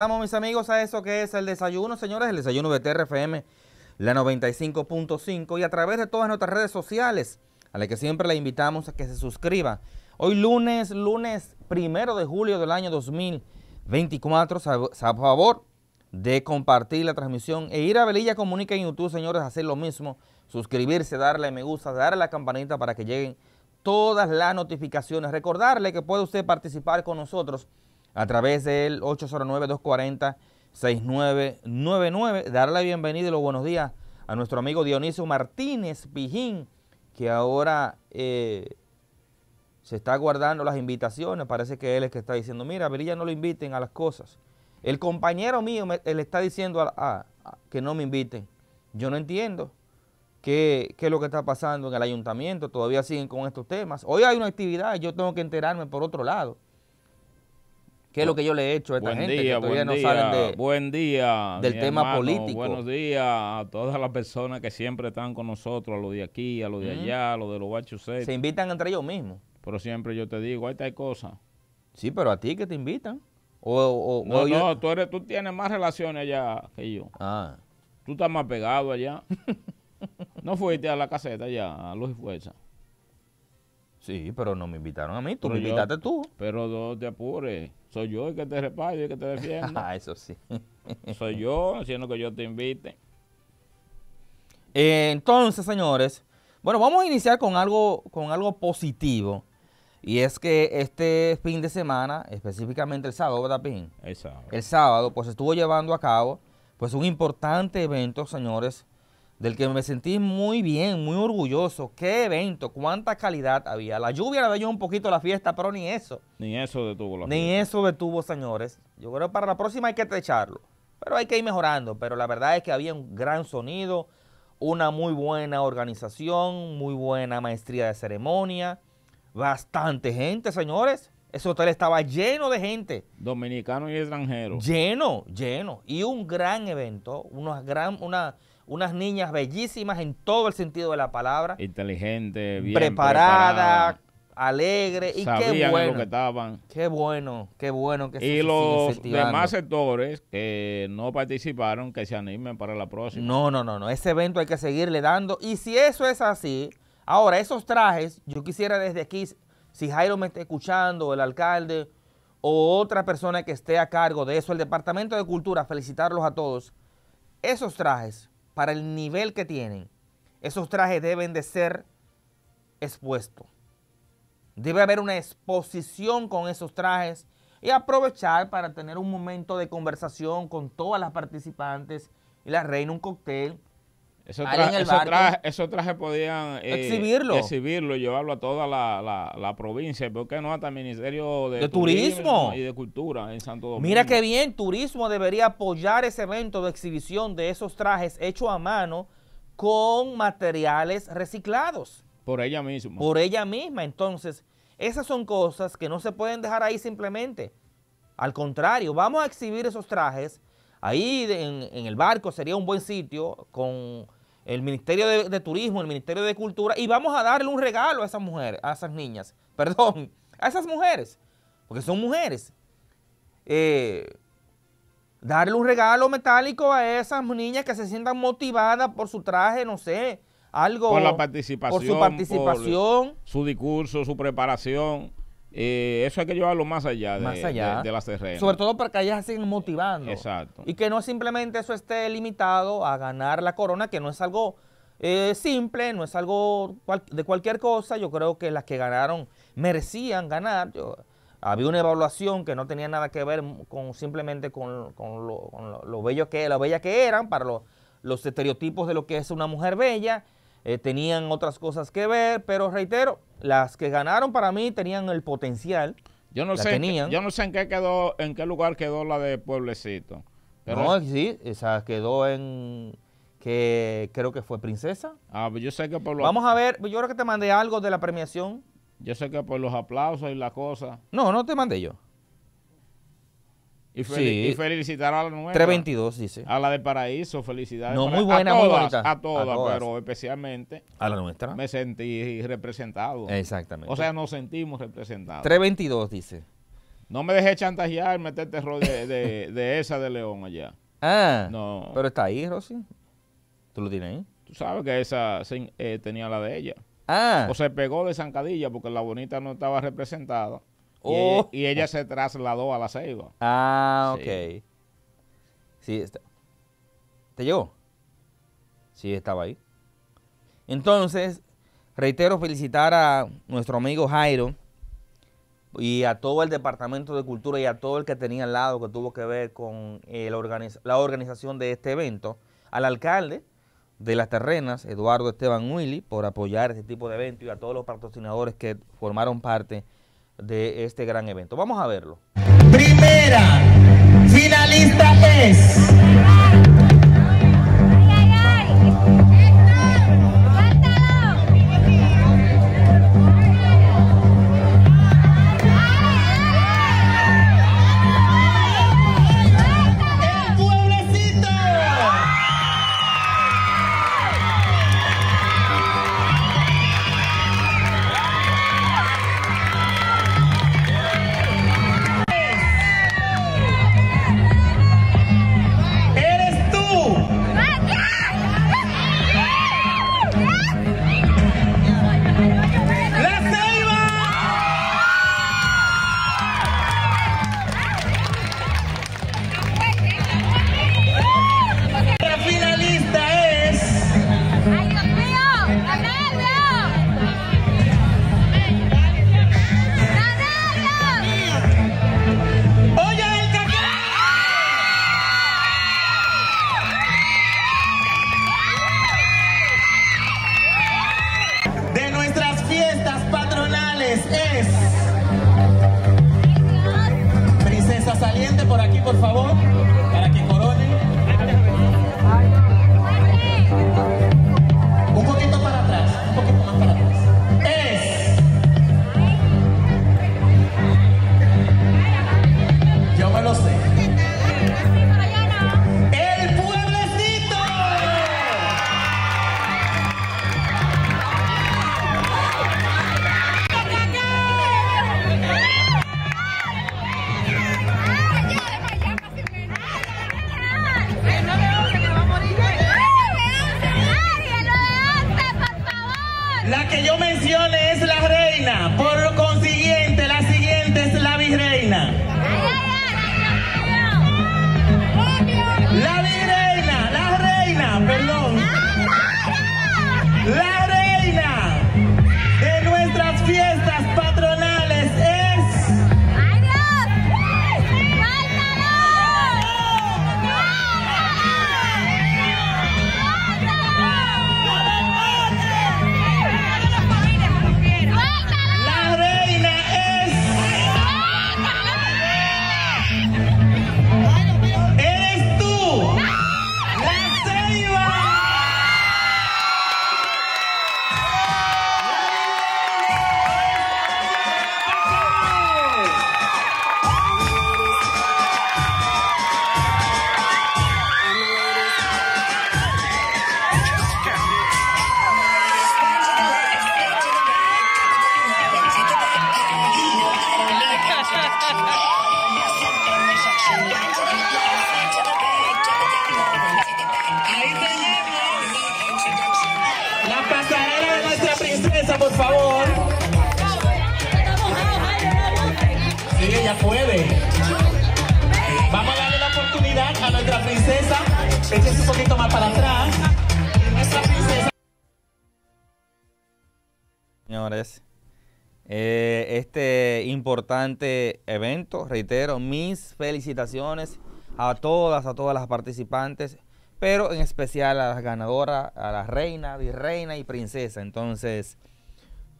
Estamos mis amigos a eso que es el desayuno, señores, el desayuno de TRFM, la 95.5 y a través de todas nuestras redes sociales, a la que siempre le invitamos a que se suscriba. Hoy lunes, lunes primero de julio del año 2024, a favor de compartir la transmisión e ir a Belilla Comunica en YouTube, señores, hacer lo mismo, suscribirse, darle me gusta, darle la campanita para que lleguen todas las notificaciones. Recordarle que puede usted participar con nosotros a través del 809-240-6999. Darle la bienvenida y los buenos días a nuestro amigo Dionisio Martínez Pijín, que ahora eh, se está guardando las invitaciones. Parece que él es que está diciendo, mira, ya no lo inviten a las cosas. El compañero mío le está diciendo a, que no me inviten. Yo no entiendo qué, qué es lo que está pasando en el ayuntamiento. Todavía siguen con estos temas. Hoy hay una actividad, yo tengo que enterarme por otro lado. ¿Qué es lo que yo le he hecho a esta gente? que todavía no día, salen buen día, del tema político. Buenos días a todas las personas que siempre están con nosotros, a los de aquí, a los de allá, a los de los bachusetes. Se invitan entre ellos mismos. Pero siempre yo te digo, ahí está cosa. Sí, pero a ti que te invitan. O, no, no, tú, eres, tú tienes más relaciones allá que yo. Ah. Tú estás más pegado allá. no fuiste a la caseta allá, a Luz y Fuerza. Sí, pero no me invitaron a mí, tú me invitaste tú. Pero no te apures. Soy yo el que te y el que te defienda. Ah, eso sí. Soy yo siendo que yo te invite. Eh, entonces, señores, bueno, vamos a iniciar con algo, con algo positivo. Y es que este fin de semana, específicamente el sábado, ¿verdad, Pin? El sábado. El sábado, pues estuvo llevando a cabo pues un importante evento, señores, del que me sentí muy bien, muy orgulloso. Qué evento, cuánta calidad había. La lluvia le veía un poquito la fiesta, pero ni eso. Ni eso detuvo la Ni eso detuvo, señores. Yo creo que para la próxima hay que echarlo. Pero hay que ir mejorando. Pero la verdad es que había un gran sonido, una muy buena organización, muy buena maestría de ceremonia. Bastante gente, señores. Ese hotel estaba lleno de gente. Dominicano y extranjero. Lleno, lleno. Y un gran evento, una gran, una, unas niñas bellísimas en todo el sentido de la palabra. Inteligente, bien preparada, alegre y qué bueno. Lo que estaban. Qué bueno, qué bueno que Y los demás sectores que no participaron, que se animen para la próxima. No, no, no, no. Ese evento hay que seguirle dando. Y si eso es así, ahora esos trajes, yo quisiera desde aquí, si Jairo me está escuchando, el alcalde o otra persona que esté a cargo de eso, el Departamento de Cultura, felicitarlos a todos. Esos trajes para el nivel que tienen, esos trajes deben de ser expuestos. Debe haber una exposición con esos trajes y aprovechar para tener un momento de conversación con todas las participantes y la reina, un cóctel, eso traje, podían eh, exhibirlo. y llevarlo a toda la, provincia. ¿Por qué no hasta el Ministerio de, turismo. y de Cultura en Santo Domingo? Mira qué bien, Turismo debería apoyar ese evento de exhibición de esos trajes hechos a mano con materiales reciclados. Por ella misma. Por ella misma. Entonces, esas son cosas que no se pueden dejar ahí simplemente. Al contrario, vamos a exhibir esos trajes. Ahí en el barco sería un buen sitio con el Ministerio de, Turismo, el Ministerio de Cultura, y vamos a darle un regalo a esas mujeres, a esas niñas, perdón, a esas mujeres, porque son mujeres. Eh, darle un regalo metálico a esas niñas que se sientan motivadas por su traje, no sé, algo. Por la participación. Por su participación. su discurso, su preparación. Eh, eso hay que llevarlo más allá de, allá. de, las terrenas. Sobre todo para que ellas sigan motivando. Exacto. Y que no simplemente eso esté limitado a ganar la corona, que no es algo eh, simple, no es algo de cualquier cosa. Yo creo que las que ganaron merecían ganar. había una evaluación que no tenía nada que ver con simplemente con, lo, con bello que, lo bella que eran, para los estereotipos de lo que es una mujer bella eh, tenían otras cosas que ver, pero reitero, las que ganaron para mí tenían el potencial. Yo no, sé, tenían. yo no sé en qué quedó, en qué lugar quedó la de Pueblecito. no, sí, esa quedó en que creo que fue Princesa. Ah, pues yo sé que por los... Vamos a ver, yo creo que te mandé algo de la premiación. Yo sé que por los aplausos y las cosa. No, no te mandé yo. Y, felicitar a la Nuestra. 322, dice. A la de Paraíso, felicidades. No, muy buena, a todas, A todas, pero especialmente. A la nuestra. Me sentí representado. Exactamente. O sea, nos sentimos representados. 322, dice. No me dejé chantajear, meterte terror de, de, esa de León allá. Ah. No. Pero está ahí, Rosy. ¿Tú lo tienes ahí? Tú sabes que esa eh, tenía la de ella. Ah. O se pegó de zancadilla porque la bonita no estaba representada. Oh. Y, ella, se trasladó a la ceiba. Ah, ok. Sí, ¿Te llegó? Sí, estaba ahí. Entonces, reitero felicitar a nuestro amigo Jairo y a todo el Departamento de Cultura y a todo el que tenía al lado que tuvo que ver con la, la organización de este evento, al alcalde de las terrenas, Eduardo Esteban Willy, por apoyar este tipo de eventos y a todos los patrocinadores que formaron parte de este gran evento. Vamos a verlo. Primera finalista es... La que yo mencioné es la reina. Por importante evento. Reitero, mis felicitaciones a todas, a todas las participantes, pero en especial a las ganadoras, a la reina virreina y princesa. Entonces,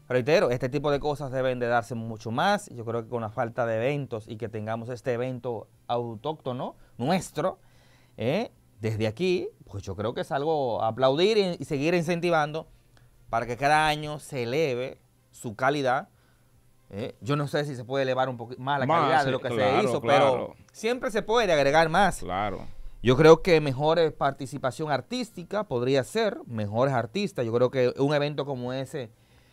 reitero, este tipo de cosas deben de darse mucho más. Yo creo que con la falta de eventos y que tengamos este evento autóctono nuestro, eh, desde aquí, pues yo creo que es algo aplaudir y seguir incentivando para que cada año se eleve su calidad eh, yo no sé si se puede elevar un poquito más la calidad de lo que se hizo, pero siempre se puede agregar más. Claro. Yo creo que mejores participación artística podría ser, mejores artistas. Yo creo que un evento como ese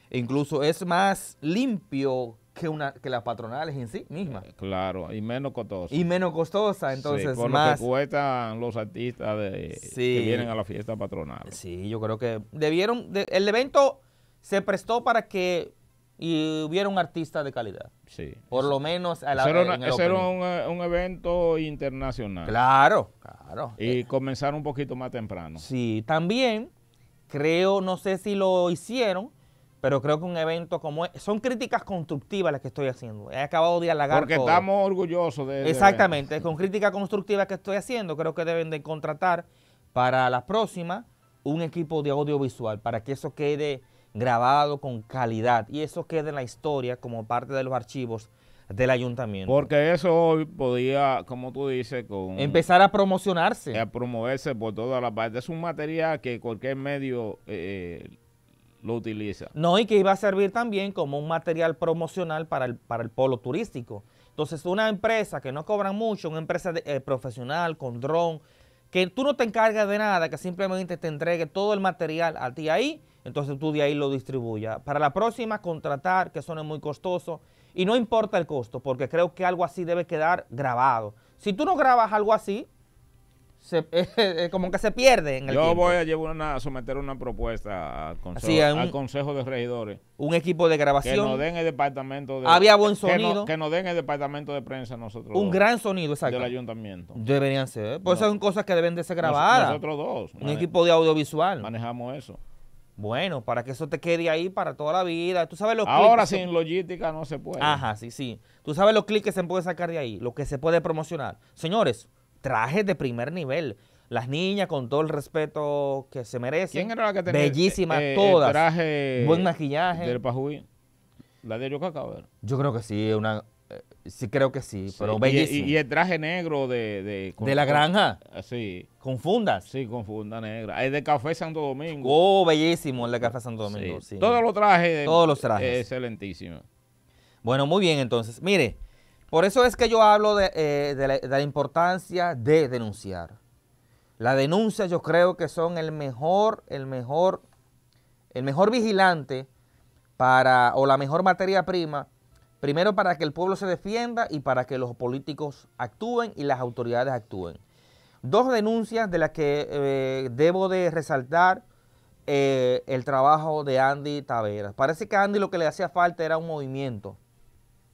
incluso es más limpio que una que las patronales en sí mismas. Eh, claro, y menos costosa. Y menos costosa, entonces por más. Lo que cuestan los artistas de, que vienen a la fiesta patronal. Sí, yo creo que debieron el evento se prestó para que y hubiera un artista de calidad. Sí. Por lo menos a la Ese era, eh, un, evento internacional. Claro, claro. Y comenzaron eh, comenzar un poquito más temprano. Sí, también creo, no sé si lo hicieron, pero creo que un evento como es, son críticas constructivas las que estoy haciendo. He acabado de halagar Porque estamos orgullosos de Exactamente, con críticas constructivas que estoy haciendo, creo que deben de contratar para la próxima un equipo de audiovisual para que eso quede grabado con calidad y eso queda en la historia como parte de los archivos del ayuntamiento. Porque eso hoy podía, como tú dices, con, empezar a promocionarse. A promoverse por todas la parte. Es un material que cualquier medio eh, lo utiliza. No, y que iba a servir también como un material promocional para el, para el polo turístico. Entonces, una empresa que no cobra mucho, una empresa eh, profesional con dron, que tú no te encargas de nada, que simplemente te entregue todo el material a ti ahí entonces tú de ahí lo distribuyas. Para la próxima, contratar, que son muy costoso, y no importa el costo, porque creo que algo así debe quedar grabado. Si tú no grabas algo así, como que se pierde en el Yo voy a llevar una, someter una propuesta al consejo, consejo de Regidores. Un equipo de grabación. Que nos den el departamento de... Había buen sonido. Que, nos den el departamento de prensa nosotros Un gran sonido, exacto. Del ayuntamiento. Deberían ser. ¿eh? Por pues eso son cosas que deben de ser grabadas. nosotros dos. Un equipo de audiovisual. Manejamos eso. Bueno, para que eso te quede ahí para toda la vida. Tú sabes los Ahora sin logística no se puede. Ajá, sí, sí. Tú sabes los clics que se puede sacar de ahí, lo que se puede promocionar. Señores, trajes de primer nivel. Las niñas, con todo el respeto que se merecen. ¿Quién era la que Bellísimas eh, todas. traje. Buen maquillaje. Del La de Yo Yo creo que sí, una, Sí, creo que sí, pero bellísimo. Y, el traje negro de... De, la granja. Ah, sí. Con funda Sí, con funda negra. Ah, el de Café Santo Domingo. Oh, bellísimo el de Café Santo Domingo, Todos los trajes. Todos los trajes. Excelentísimo. Bueno, muy bien entonces. Mire, por eso es que yo hablo eh, de, la, importancia de denunciar. La denuncia yo creo que son el mejor, el mejor, el mejor vigilante para, o la mejor materia prima Primero para que el pueblo se defienda y para que los políticos actúen y las autoridades actúen. Dos denuncias de las que eh, debo de resaltar eh, el trabajo de Andy Taveras. Parece que a Andy lo que le hacía falta era un movimiento.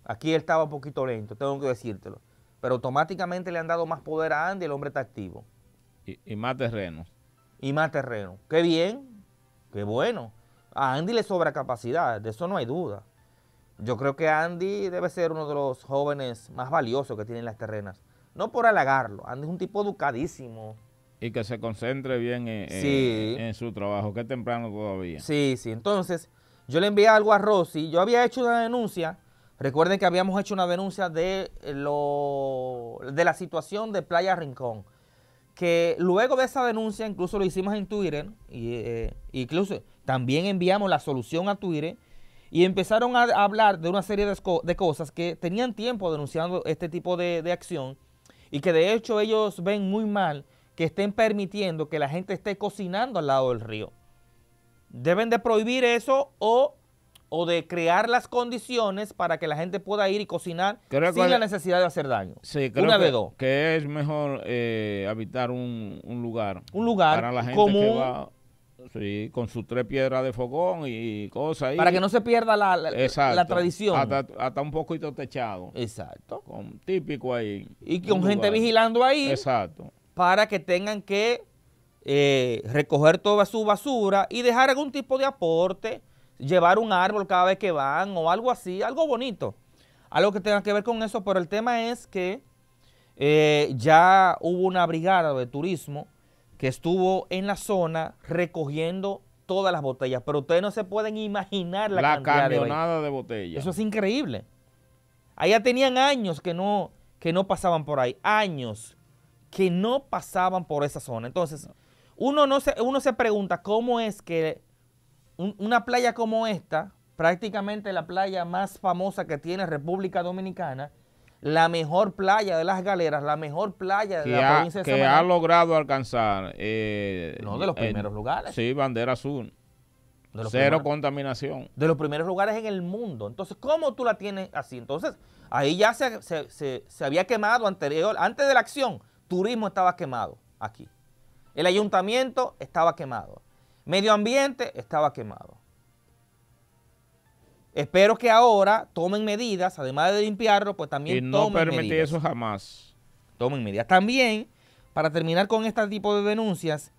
Aquí él estaba un poquito lento, tengo que decírtelo. Pero automáticamente le han dado más poder a Andy, el hombre está activo. Y, y más terreno. Y más terreno. Qué bien, qué bueno. A Andy le sobra capacidad, de eso no hay duda. Yo creo que Andy debe ser uno de los jóvenes más valiosos que tienen las terrenas. No por halagarlo, Andy es un tipo educadísimo. Y que se concentre bien eh, eh, en, su trabajo, que es temprano todavía. Sí, sí. Entonces, yo le envié algo a Rosy. Yo había hecho una denuncia. Recuerden que habíamos hecho una denuncia de, eh, lo, de la situación de Playa Rincón. Que luego de esa denuncia, incluso lo hicimos en Twitter, y, incluso también enviamos la solución a Twitter y empezaron a hablar de una serie de, cosas que tenían tiempo denunciando este tipo de, acción y que de hecho ellos ven muy mal que estén permitiendo que la gente esté cocinando al lado del río. Deben de prohibir eso o o de crear las condiciones para que la gente pueda ir y cocinar sin la necesidad de hacer daño. Sí, Una que, de dos. que es mejor eh, habitar un, lugar. Un lugar para la gente común, Sí, con sus tres piedras de fogón y cosas. Para que no se pierda la, tradición. Hasta, un poquito techado. Exacto. Con, típico ahí. Y con gente vigilando ahí. Exacto. Para que tengan que eh, recoger toda su basura y dejar algún tipo de aporte, llevar un árbol cada vez que van o algo así, algo bonito. Algo que tenga que ver con eso, pero el tema es que eh, ya hubo una brigada de turismo que estuvo en la zona recogiendo todas las botellas, pero ustedes no se pueden imaginar la, cantidad de, botellas. Eso es increíble. Allá tenían años que no, que no pasaban por ahí, años que no pasaban por esa zona. Entonces, uno, no se, uno se pregunta cómo es que una playa como esta, prácticamente la playa más famosa que tiene República Dominicana, la mejor playa de las galeras, la mejor playa de la provincia de Que ha logrado alcanzar. Eh, no, de los primeros lugares. Sí, bandera azul. Cero contaminación. De los primeros lugares en el mundo. Entonces, ¿cómo tú la tienes así? Entonces, ahí ya se, se había quemado anterior, antes de la acción, turismo estaba quemado aquí. El ayuntamiento estaba quemado. Medio ambiente estaba quemado. Espero que ahora tomen medidas, además de limpiarlo, pues también y no eso jamás. Tomen medidas. También, para terminar con este tipo de denuncias,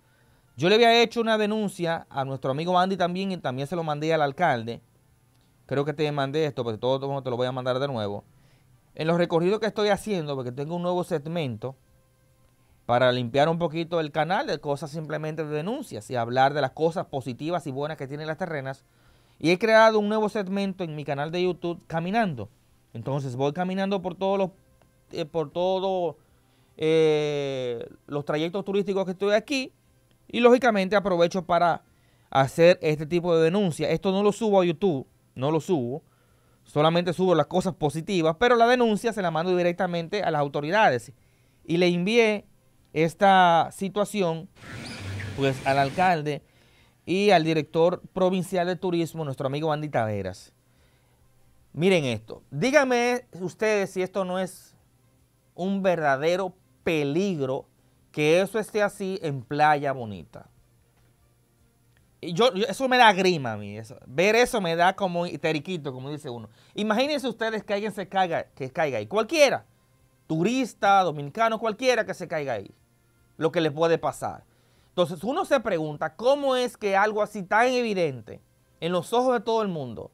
yo le había hecho una denuncia a nuestro amigo Andy también, y también se lo mandé al alcalde. Creo que te mandé esto, porque todo, todo te lo voy a mandar de nuevo. En los recorridos que estoy haciendo, porque tengo un nuevo segmento para limpiar un poquito el canal de cosas simplemente de denuncias y hablar de las cosas positivas y buenas que tienen las terrenas, y he creado un nuevo segmento en mi canal de YouTube, Caminando. Entonces voy caminando por todos los, eh, por todos eh, los trayectos turísticos que estoy aquí. Y lógicamente aprovecho para hacer este tipo de denuncias. Esto no lo subo a YouTube, no lo subo. Solamente subo las cosas positivas, pero la denuncia se la mando directamente a las autoridades. Y le envié esta situación pues al alcalde y al director provincial de turismo, nuestro amigo Andy Taveras. Miren esto, díganme ustedes si esto no es un verdadero peligro que eso esté así en Playa Bonita. yo, eso me da grima a mí, ver eso me da como teriquito, como dice uno. Imagínense ustedes que alguien se caiga, que caiga ahí, cualquiera, turista, dominicano, cualquiera que se caiga ahí, lo que le puede pasar. Entonces uno se pregunta, ¿cómo es que algo así tan evidente en los ojos de todo el mundo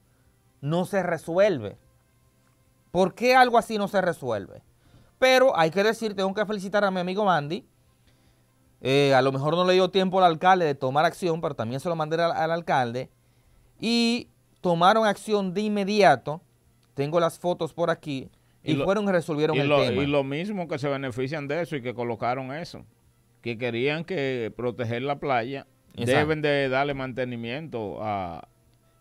no se resuelve? ¿Por qué algo así no se resuelve? Pero hay que decir, tengo que felicitar a mi amigo Mandy. Eh, a lo mejor no le dio tiempo al alcalde de tomar acción, pero también se lo mandé al, alcalde. Y tomaron acción de inmediato. Tengo las fotos por aquí. Y, fueron y resolvieron el tema. Y lo mismo que se benefician de eso y que colocaron eso que querían que proteger la playa, deben de darle mantenimiento a,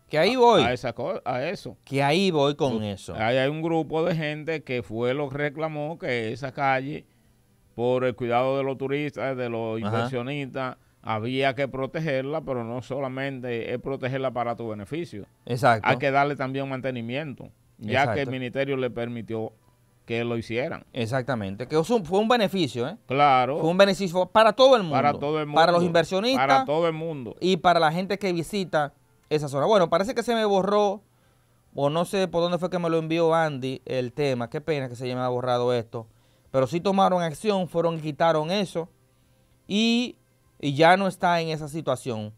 que ahí voy. A, esa a eso. Que ahí voy con eso. hay un grupo de gente que fue lo que reclamó que esa calle, por el cuidado de los turistas, de los inversionistas, había que protegerla, pero no solamente es protegerla para tu beneficio. Exacto. Hay que darle también mantenimiento, ya que el ministerio le permitió que lo hicieran. Exactamente, que fue un beneficio, ¿eh? Claro. Fue un beneficio para todo el mundo. Para todo el mundo. Para los inversionistas. Para todo el mundo. Y para la gente que visita esa zona. Bueno, parece que se me borró, o no sé por dónde fue que me lo envió Andy el tema. Qué pena que se me haya borrado esto. Pero sí tomaron acción, fueron y quitaron eso. Y, ya no está en esa situación.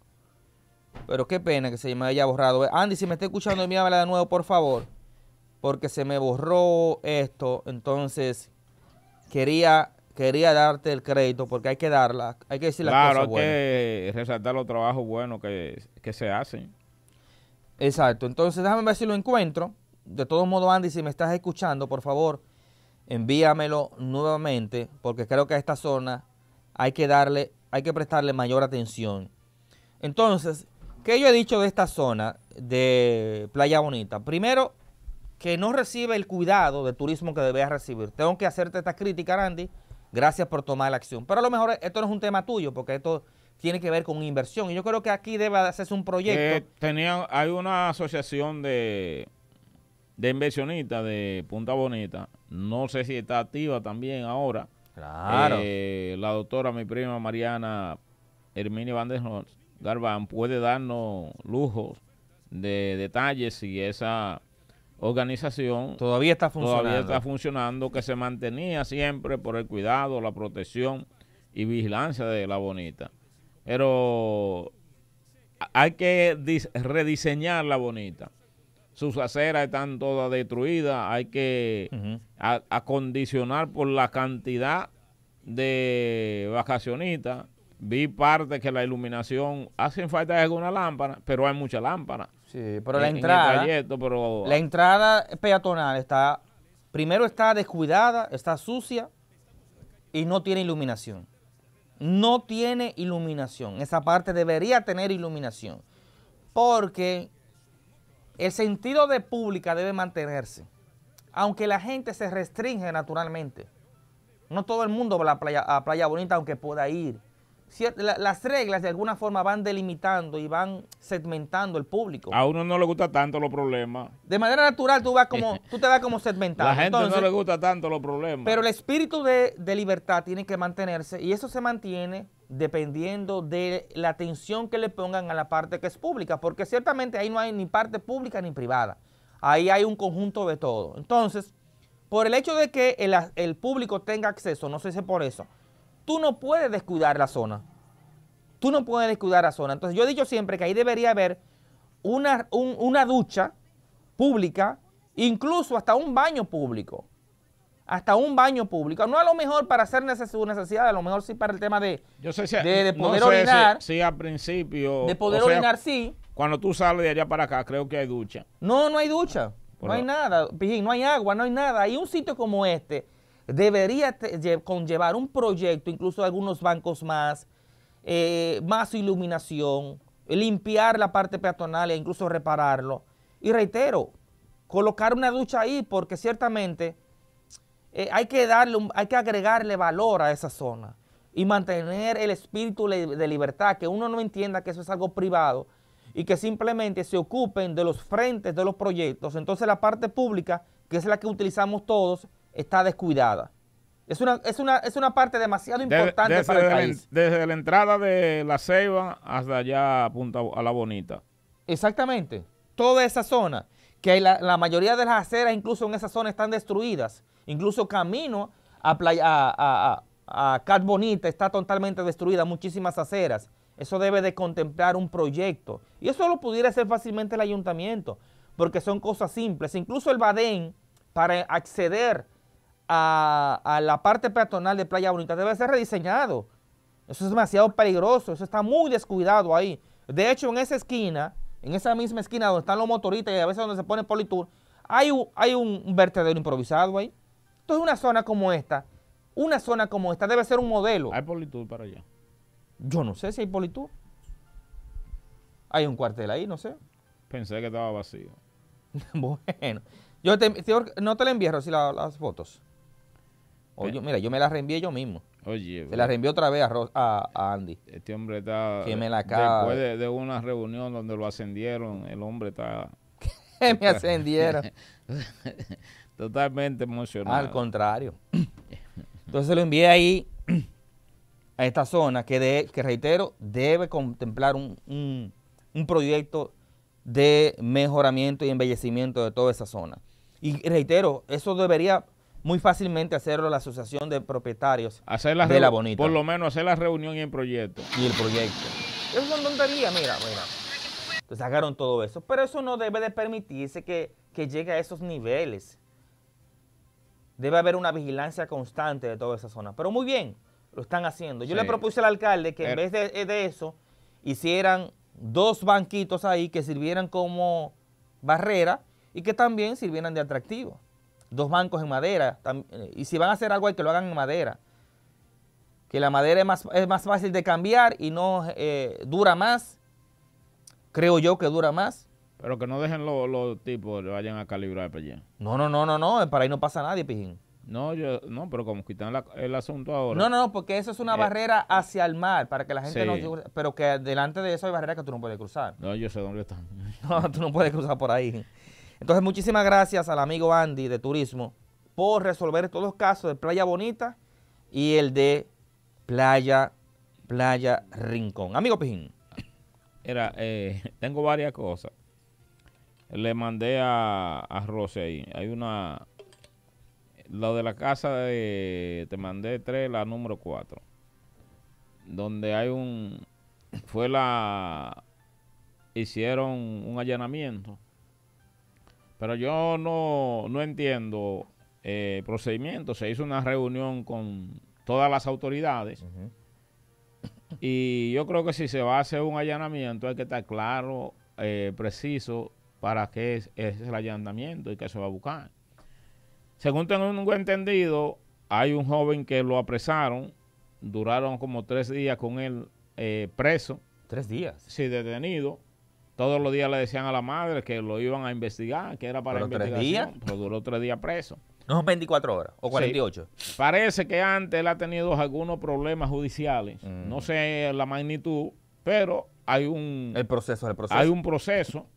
Pero qué pena que se me haya borrado. Andy, si me está escuchando, habla de nuevo, por favor porque se me borró esto, entonces quería, quería darte el crédito porque hay que darla, hay que decir las cosas Claro, hay que resaltar los trabajos buenos que, que se hacen. Exacto, entonces déjame ver si lo encuentro. De todos modos, Andy, si me estás escuchando, por favor, envíamelo nuevamente porque creo que a esta zona hay que darle, hay que prestarle mayor atención. Entonces, ¿qué yo he dicho de esta zona de Playa Bonita? Primero, que no recibe el cuidado de turismo que debe recibir. Tengo que hacerte esta crítica, Randy. Gracias por tomar la acción. Pero a lo mejor esto no es un tema tuyo, porque esto tiene que ver con inversión. Y yo creo que aquí debe hacerse un proyecto. Eh, hay una asociación de, de inversionistas de Punta Bonita. No sé si está activa también ahora. Claro. Eh, la doctora, mi prima Mariana Herminia Ross Garban puede darnos lujos de detalles si esa organización todavía está funcionando. que se mantenía siempre por el cuidado, la protección y vigilancia de la bonita. Pero hay que rediseñar la bonita. Sus aceras están todas destruidas, hay que acondicionar por la cantidad de vacacionistas. Vi parte que la iluminación, hacen falta alguna lámpara, pero hay mucha lámpara. Sí, pero la entrada. La entrada peatonal está. Primero está descuidada, está sucia y no tiene iluminación. No tiene iluminación. Esa parte debería tener iluminación. Porque el sentido de pública debe mantenerse. Aunque la gente se restringe naturalmente. No todo el mundo va la a Playa Bonita, aunque pueda ir las reglas de alguna forma van delimitando y van segmentando el público. A uno no le gusta tanto los problemas. De manera natural tú vas como, tú te vas como segmentado. La gente no le gusta tanto los problemas. Pero el espíritu de, libertad tiene que mantenerse y eso se mantiene dependiendo de la atención que le pongan a la parte que es pública, porque ciertamente ahí no hay ni parte pública ni privada. Ahí hay un conjunto de todo. Entonces, por el hecho de que el, el público tenga acceso, no sé si es por eso, tú no puedes descuidar la zona. Tú no puedes descuidar la zona. Entonces yo he dicho siempre que ahí debería haber una, una ducha pública, incluso hasta un baño público. Hasta un baño público. No a lo mejor para hacer su necesidad, a lo mejor sí para el tema de, yo poder orinar. Si, al principio. De poder orinar, sí. Cuando tú sales de allá para acá, creo que hay ducha. No, no hay ducha. no hay nada, no hay agua, no hay nada. Hay un sitio como este debería conllevar un proyecto, incluso algunos bancos más, eh, más iluminación, limpiar la parte peatonal e incluso repararlo. Y reitero, colocar una ducha ahí porque ciertamente eh, hay, que darle hay que agregarle valor a esa zona y mantener el espíritu de libertad, que uno no entienda que eso es algo privado y que simplemente se ocupen de los frentes de los proyectos. Entonces la parte pública, que es la que utilizamos todos, está descuidada. Es una, es una, parte demasiado importante desde, para el país. La, desde la entrada de la Ceiba hasta allá a, Punta, a La Bonita. Exactamente. Toda esa zona, que la, mayoría de las aceras incluso en esa zona están destruidas. Incluso camino a, a, a Cat Bonita está totalmente destruida, muchísimas aceras. Eso debe de contemplar un proyecto. Y eso lo pudiera hacer fácilmente el ayuntamiento, porque son cosas simples. Incluso el Badén, para acceder a, la parte peatonal de Playa Bonita debe ser rediseñado. Eso es demasiado peligroso, eso está muy descuidado ahí. De hecho, en esa esquina, en esa misma esquina donde están los motoristas y a veces donde se pone Politur, hay, hay un vertedero improvisado ahí. Entonces, una zona como esta, una zona como esta debe ser un modelo. Hay Politur para allá. Yo no sé si hay Politur. Hay un cuartel ahí, no sé. Pensé que estaba vacío. bueno, yo te, no te le envío si las fotos. Oye, mira, yo me la reenvié yo mismo. Oye, se la reenvió otra vez a, Andy. Este hombre está. Que me la acaba. Después de, una reunión donde lo ascendieron, el hombre está. que me ascendieron. Totalmente emocionado. Al contrario. Entonces lo envié ahí a esta zona que, que reitero, debe contemplar un proyecto de mejoramiento y embellecimiento de toda esa zona. Y reitero, eso debería muy fácilmente hacerlo la asociación de propietarios de la bonita. Por lo menos hacer la reunión y el proyecto. Y el proyecto. Eso son tontería, mira, mira. Entonces sacaron todo eso. Pero eso no debe de permitirse que, llegue a esos niveles. Debe haber una vigilancia constante de toda esa zona. Pero muy bien, lo están haciendo. Yo le propuse al alcalde que en er- vez eh, de eso hicieran dos banquitos ahí que sirvieran como barrera y que también sirvieran de atractivo dos bancos en madera. Eh, y si van a hacer algo hay que lo hagan en madera. Que la madera es más, es más fácil de cambiar y no eh, dura más. Creo yo que dura más. Pero que no dejen los tipos, vayan a calibrar, allá No, no, no, no, no. Para ahí no pasa nadie, Pijín. No, yo, no, pero como quitan el asunto ahora. No, no, no, porque eso es una eh, barrera hacia el mar, para que la gente no... Pero que delante de eso hay barreras que tú no puedes cruzar. No, yo sé dónde están. No, tú no puedes cruzar por ahí. Entonces, muchísimas gracias al amigo Andy de Turismo por resolver estos los casos de Playa Bonita y el de Playa, Playa Rincón. Amigo Pijín. Era, eh, tengo varias cosas. Le mandé a, a Rose ahí. Hay una. Lo de la casa de. Te mandé tres, la número cuatro. Donde hay un. Fue la. Hicieron un allanamiento pero yo no, no entiendo eh, procedimiento. Se hizo una reunión con todas las autoridades. Y yo creo que si se va a hacer un allanamiento hay que estar claro, eh, preciso, para qué es, el allanamiento y qué se va a buscar. Según tengo entendido, hay un joven que lo apresaron, duraron como tres días con él eh, preso. ¿Tres días? Sí, detenido. Todos los días le decían a la madre que lo iban a investigar, que era para la investigación. Tres días. Pero duró tres días preso. No son 24 horas o 48. Parece que antes él ha tenido algunos problemas judiciales. No mm. sé la magnitud, pero hay un... El proceso, Hay un proceso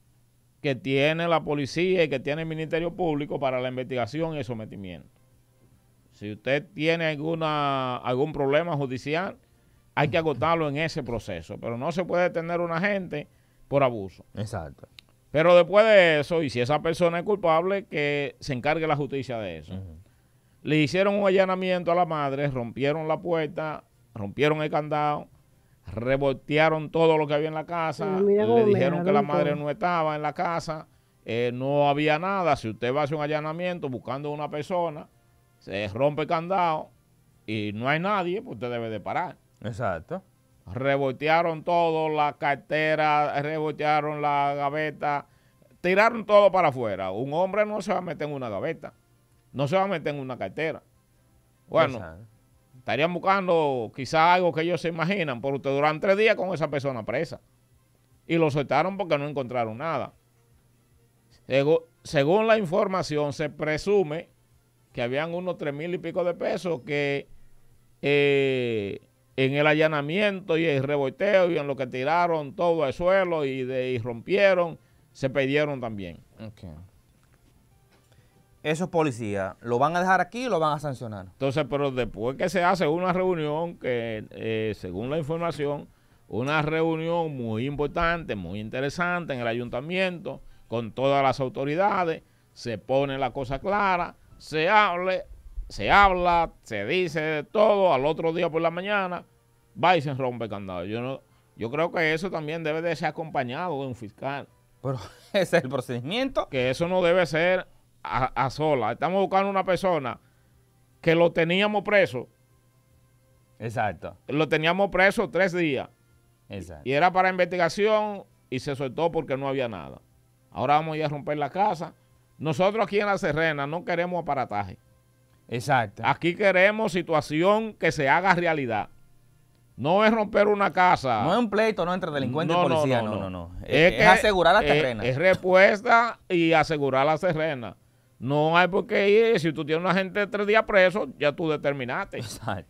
que tiene la policía y que tiene el Ministerio Público para la investigación y el sometimiento. Si usted tiene algún problema judicial, hay que agotarlo en ese proceso. Pero no se puede tener una gente por abuso. Exacto. Pero después de eso, y si esa persona es culpable, que se encargue la justicia de eso. Le hicieron un allanamiento a la madre, rompieron la puerta, rompieron el candado, revoltearon todo lo que había en la casa, le dijeron que la madre no estaba en la casa, eh, no había nada. Si usted va a hacer un allanamiento buscando a una persona, se rompe el candado y no hay nadie, pues usted debe de parar. Exacto. Rebotearon todo, la cartera, rebotearon la gaveta, tiraron todo para afuera. Un hombre no se va a meter en una gaveta, no se va a meter en una cartera. Bueno, estarían buscando quizás algo que ellos se imaginan, pero te duran tres días con esa persona presa. Y lo soltaron porque no encontraron nada. Según, la información, se presume que habían unos tres mil y pico de pesos que eh, en el allanamiento y el reboteo y en lo que tiraron todo al suelo y, de, rompieron, se perdieron también. Okay. ¿Esos policías lo van a dejar aquí o lo van a sancionar? Entonces, pero después que se hace una reunión, que eh, según la información, una reunión muy importante, muy interesante en el ayuntamiento, con todas las autoridades, se pone la cosa clara, se hable, se habla, se dice todo, al otro día por la mañana va y se rompe el candado. Yo, no, yo creo que eso también debe de ser acompañado de un fiscal. Pero ese es el procedimiento. Que eso no debe ser a, sola. Estamos buscando una persona que lo teníamos preso. Exacto. Lo teníamos preso tres días. Exacto. Y era para investigación y se soltó porque no había nada. Ahora vamos a ir a romper la casa. Nosotros aquí en La Serrena no queremos aparataje. Exacto. Aquí queremos situación que se haga realidad. No es romper una casa. No es un pleito, no entre delincuentes y policía. No, no, no. no, Es, asegurar la terrena. Es respuesta y asegurar la terrena. No hay por qué ir. Si tú tienes una gente de tres días preso, ya tú determinaste.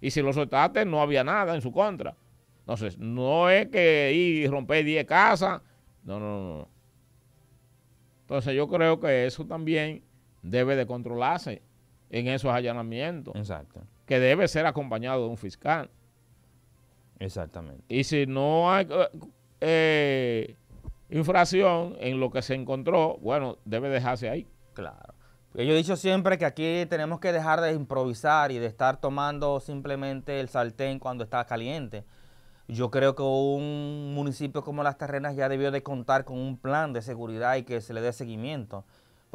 Y si lo soltaste, no había nada en su contra. Entonces, no es que ir y romper 10 casas. No, no, no. Entonces, yo creo que eso también debe de controlarse en esos allanamientos. Exacto. Que debe ser acompañado de un fiscal. Exactamente. Y si no hay eh, eh, infracción en lo que se encontró, bueno, debe dejarse ahí. Claro. Yo he dicho siempre que aquí tenemos que dejar de improvisar y de estar tomando simplemente el sartén cuando está caliente. Yo creo que un municipio como Las Terrenas ya debió de contar con un plan de seguridad y que se le dé seguimiento.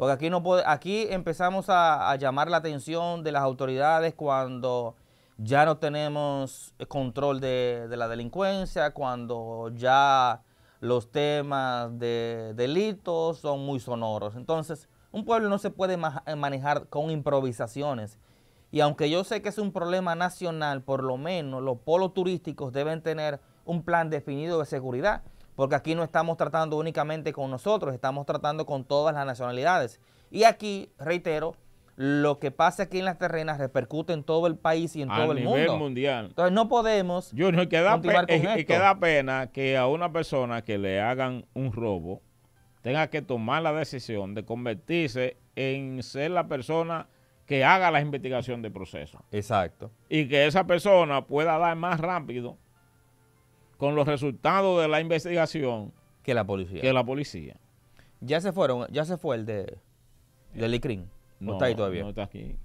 Porque aquí, no puede, aquí empezamos a, llamar la atención de las autoridades cuando ya no tenemos control de, la delincuencia, cuando ya los temas de delitos son muy sonoros. Entonces, un pueblo no se puede eh, manejar con improvisaciones. Y aunque yo sé que es un problema nacional, por lo menos los polos turísticos deben tener un plan definido de seguridad porque aquí no estamos tratando únicamente con nosotros, estamos tratando con todas las nacionalidades. Y aquí, reitero, lo que pasa aquí en las terrenas repercute en todo el país y en todo el mundo. A nivel mundial. Entonces no podemos Yo, no, continuar con Y queda pena que a una persona que le hagan un robo tenga que tomar la decisión de convertirse en ser la persona que haga la investigación de proceso. Exacto. Y que esa persona pueda dar más rápido con los resultados de la investigación que la policía. Que la policía. Ya se fueron, ya se fue el de, de No, está ahí todavía. No está aquí.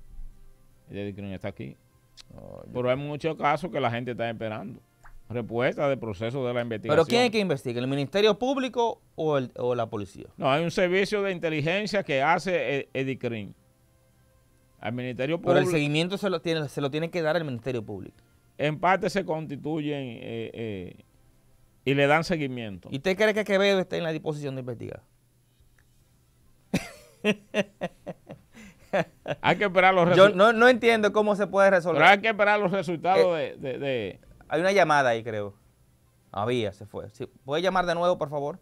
El de está aquí. Pero hay muchos casos que la gente está esperando. Respuesta del proceso de la investigación. ¿Pero quién es que investiga? ¿El Ministerio Público o, el, o la policía? No, hay un servicio de inteligencia que hace eh, Edicrin. Al Ministerio Público. Pero el seguimiento se lo, tiene, se lo tiene que dar el Ministerio Público. En parte se constituyen eh, eh, y le dan seguimiento. ¿Y usted cree que Quevedo esté en la disposición de investigar? hay que esperar los resultados. Yo no, entiendo cómo se puede resolver. Pero hay que esperar los resultados de, Hay una llamada ahí, creo. Había, se fue. Sí. ¿Puede llamar de nuevo, por favor?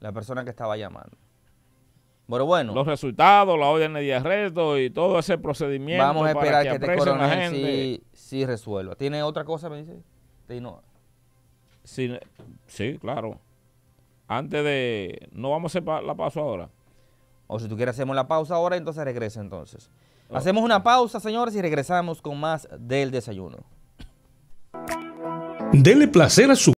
La persona que estaba llamando. Pero bueno. Los resultados, la orden de arresto y todo ese procedimiento. Vamos a esperar que, te corone si si resuelva. ¿Tiene otra cosa, me dice? Sí, no sí, claro. Antes de... ¿No vamos a hacer la pausa ahora? O si tú quieres hacemos la pausa ahora, entonces regresa entonces. Hacemos una pausa, señores, y regresamos con más del desayuno. Dele placer a su...